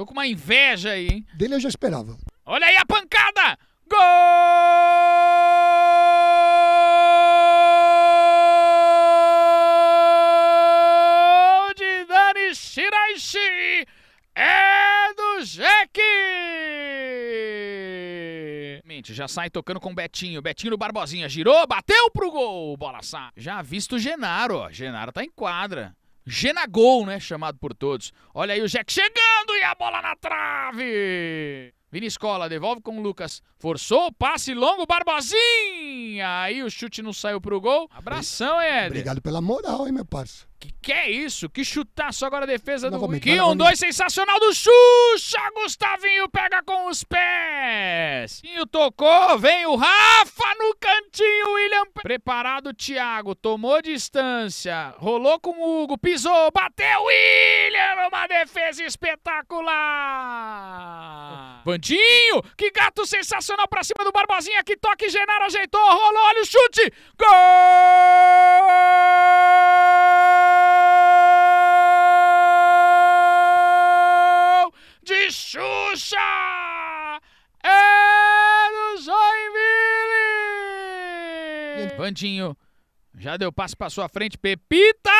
Tô com uma inveja aí, hein? Dele eu já esperava. Olha aí a pancada! Gol de Dani Shiraishi! É do Jack! já sai tocando com o Betinho. Betinho no Barbosinha, girou, bateu pro gol. Bola sai. Já visto o Genaro, ó. Genaro tá em quadra. Genagol, né? Chamado por todos. Olha aí o Jack chegando e a bola na trave! Vini Escola devolve com o Lucas. Forçou, passe longo, Barbosinha! Aí o chute não saiu pro gol. Abração, Ed. Obrigado pela moral, hein, meu parceiro. Que, que é isso? Que chutaço agora a defesa do Wiki. Um, dois, sensacional do Xuxa! Gustavinho pega com os pés. o tocou, vem o Rafa no cantinho, William. Preparado, Thiago. Tomou distância. Rolou com o Hugo, pisou, bateu, William! Uma defesa espetacular! Bandinho! que gato sensacional pra cima do Barbazinha, Que toque, Genaro ajeitou, rolou, olha o chute! Gol! Xuxa é do Joinville! Vandinho já deu passo para sua frente, Pepita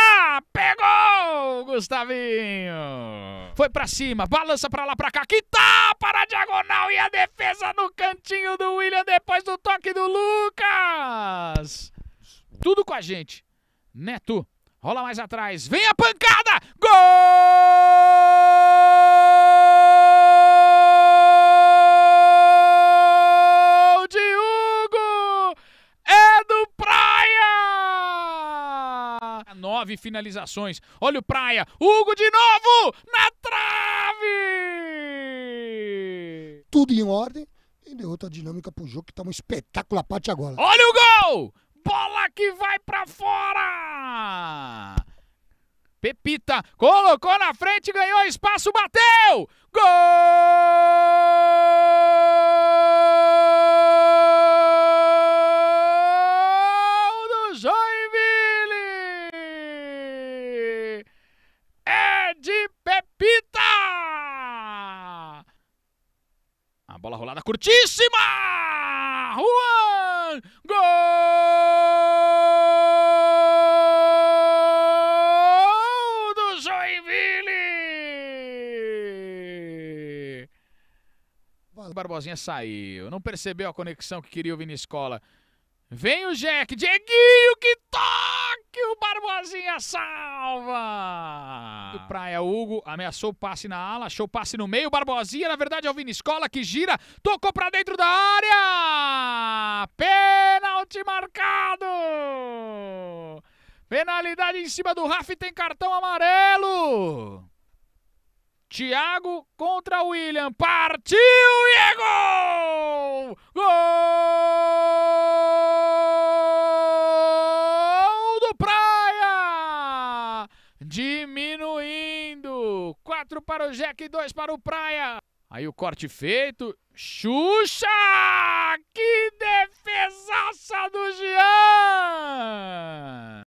pegou, Gustavinho! Foi para cima, balança para lá, para cá, que tá para a diagonal e a defesa no cantinho do William depois do toque do Lucas! Tudo com a gente. Neto, rola mais atrás, vem a pancada! Gol! finalizações. Olha o Praia. Hugo de novo! Na trave! Tudo em ordem. E deu outra dinâmica pro jogo que tá um espetáculo a parte agora. Olha o gol! Bola que vai pra fora! Pepita colocou na frente, ganhou espaço, bateu! Gol! bola rolada curtíssima! Juan! Gol do Joinville! Barbosinha saiu, não percebeu a conexão que queria o Vini Escola. Vem o Jack, Dieguinho que toca! que o Barbosinha salva! O Praia Hugo, ameaçou o passe na ala, achou o passe no meio, Barbosinha, na verdade é o Vini Escola que gira, tocou pra dentro da área! Pênalti marcado! Penalidade em cima do Rafa e tem cartão amarelo! Thiago contra William, partiu e é gol! Gol! Diminuindo. 4 para o Jack e 2 para o Praia. Aí o corte feito. Xuxa! Que defesaça do Jean!